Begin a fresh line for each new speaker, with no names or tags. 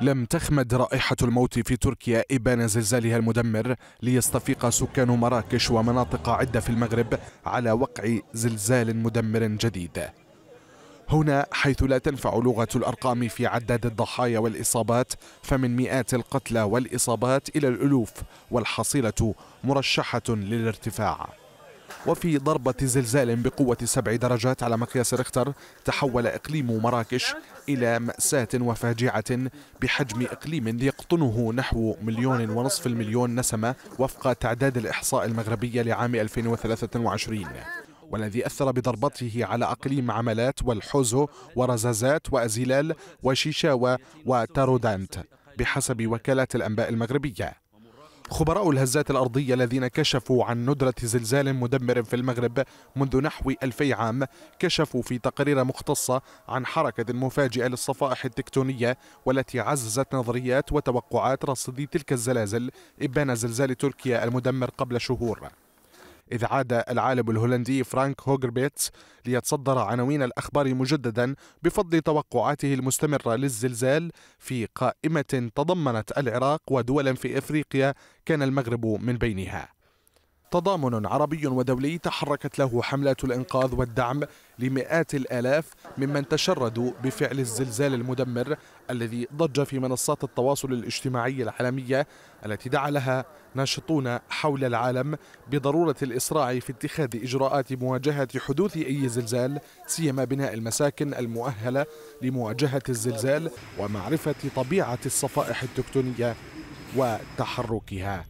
لم تخمد رائحة الموت في تركيا إبان زلزالها المدمر ليستفيق سكان مراكش ومناطق عدة في المغرب على وقع زلزال مدمر جديد هنا حيث لا تنفع لغة الأرقام في عداد الضحايا والإصابات فمن مئات القتلى والإصابات إلى الألوف والحصيلة مرشحة للارتفاع وفي ضربة زلزال بقوة سبع درجات على مقياس ريختر تحول إقليم مراكش إلى مأساة وفاجعة بحجم إقليم يقطنه نحو مليون ونصف المليون نسمة وفق تعداد الإحصاء المغربية لعام 2023 والذي أثر بضربته على أقليم عملات والحوزو ورزازات وأزيلال وشيشاوة وتارودانت بحسب وكالات الأنباء المغربية خبراء الهزات الأرضية الذين كشفوا عن ندرة زلزال مدمر في المغرب منذ نحو ألفي عام كشفوا في تقارير مختصة عن حركة مفاجئة للصفائح التكتونية والتي عززت نظريات وتوقعات رصدي تلك الزلازل إبان زلزال تركيا المدمر قبل شهور إذ عاد العالم الهولندي فرانك هوجربيتس ليتصدر عناوين الأخبار مجددا بفضل توقعاته المستمرة للزلزال في قائمة تضمنت العراق ودولا في إفريقيا كان المغرب من بينها تضامن عربي ودولي تحركت له حملات الإنقاذ والدعم لمئات الآلاف ممن تشردوا بفعل الزلزال المدمر الذي ضج في منصات التواصل الاجتماعي العالمية التي دعا لها ناشطون حول العالم بضرورة الإسراع في اتخاذ إجراءات مواجهة حدوث أي زلزال سيما بناء المساكن المؤهلة لمواجهة الزلزال ومعرفة طبيعة الصفائح التكتونية وتحركها